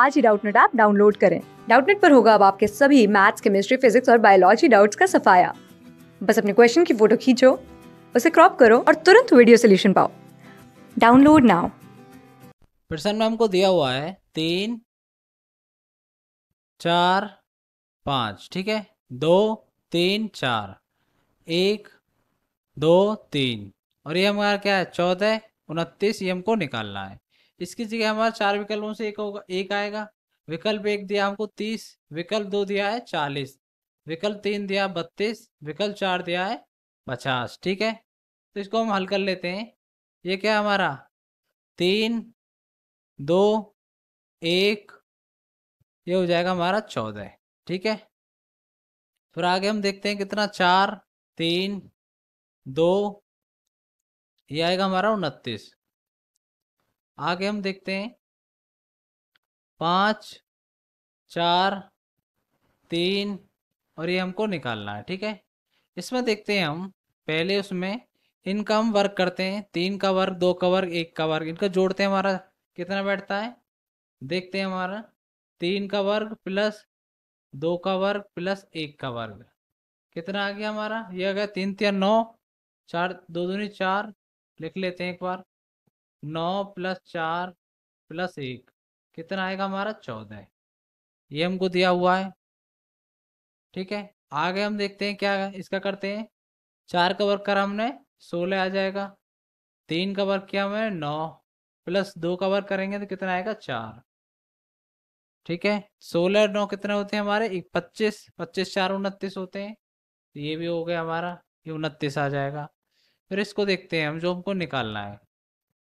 आज ही Doubtnut app download करें डाउटनेट पर होगा अब आपके सभी मैथ्स केमिस्ट्री फिजिक्स और बायोलॉजी डाउट्स का सफाया बस अपने क्वेश्चन की फोटो खींचो उसे क्रॉप करो और तुरंत वीडियो सोल्यूशन पाओ डाउनलोड नाउ प्रश्न में हमको दिया हुआ है तीन चार पाँच ठीक है दो तीन चार एक दो तीन और ये हमारा क्या है चौदह उनतीस ये हमको निकालना है इसकी जगह हमारा चार विकल्पों से एक होगा एक आएगा विकल्प एक दिया हमको तीस विकल्प दो दिया है चालीस विकल्प तीन दिया बत्तीस विकल्प चार दिया है पचास ठीक है तो इसको हम हल कर लेते हैं ये क्या है हमारा तीन दो एक ये हो जाएगा हमारा चौदह ठीक है फिर आगे हम देखते हैं कितना चार तीन दो ये आएगा हमारा उनतीस आगे हम देखते हैं पाँच चार तीन और ये हमको निकालना है ठीक है इसमें देखते हैं हम पहले उसमें इनका हम वर्क करते हैं तीन का वर्ग दो का वर्ग एक का वर्ग इनका जोड़ते हैं हमारा कितना बैठता है देखते हैं हमारा तीन का वर्ग प्लस दो का वर्ग प्लस एक का वर्ग कितना आ गया हमारा ये आ गया तीन तीन नौ चार दो दूनी चार लिख लेते हैं एक बार नौ प्लस चार प्लस एक कितना आएगा हमारा चौदह ये हमको दिया हुआ है ठीक है आगे हम देखते हैं क्या इसका करते हैं चार का वर्ग करा हमने सोलह आ जाएगा तीन का वर्ग किया हमने नौ प्लस दो का वर्ग करेंगे तो कितना आएगा चार ठीक है सोलह नौ कितने होते हैं हमारे पच्चीस पच्चीस चार उनतीस होते हैं तो ये भी हो गया हमारा ये उनतीस आ जाएगा फिर इसको देखते हैं हम जो हमको निकालना है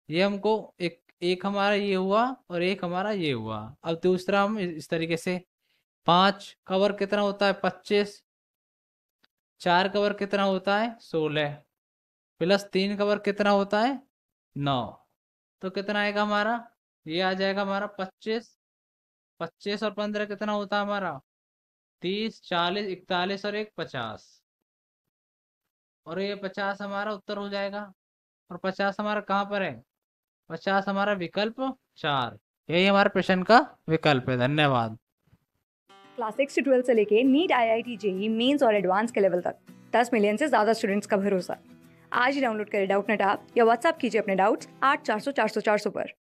ये हमको एक एक हमारा ये हुआ और एक हमारा ये हुआ अब दूसरा हम इस तरीके से पाँच कवर कितना होता है पच्चीस चार कवर कितना होता है सोलह प्लस तीन कवर कितना होता है नौ तो कितना आएगा हमारा ये आ जाएगा हमारा पच्चीस पच्चीस और पंद्रह कितना होता है हमारा तीस चालीस इकतालीस और एक पचास और ये पचास हमारा उत्तर हो जाएगा और पचास हमारा कहाँ पर है पचास हमारा विकल्प चार यही हमारे प्रश्न का विकल्प है धन्यवाद क्लास सिक्स टू ट्वेल्व से लेके NEET I I T JEE mains और एडवांस के लेवल तक दस मिलियन से ज्यादा स्टूडेंट्स का भरोसा आज ही डाउनलोड करें डाउट नेट आप या व्हाट्सअप कीजिए अपने डाउट्स आठ चार सौ चार सौ चार सौ पर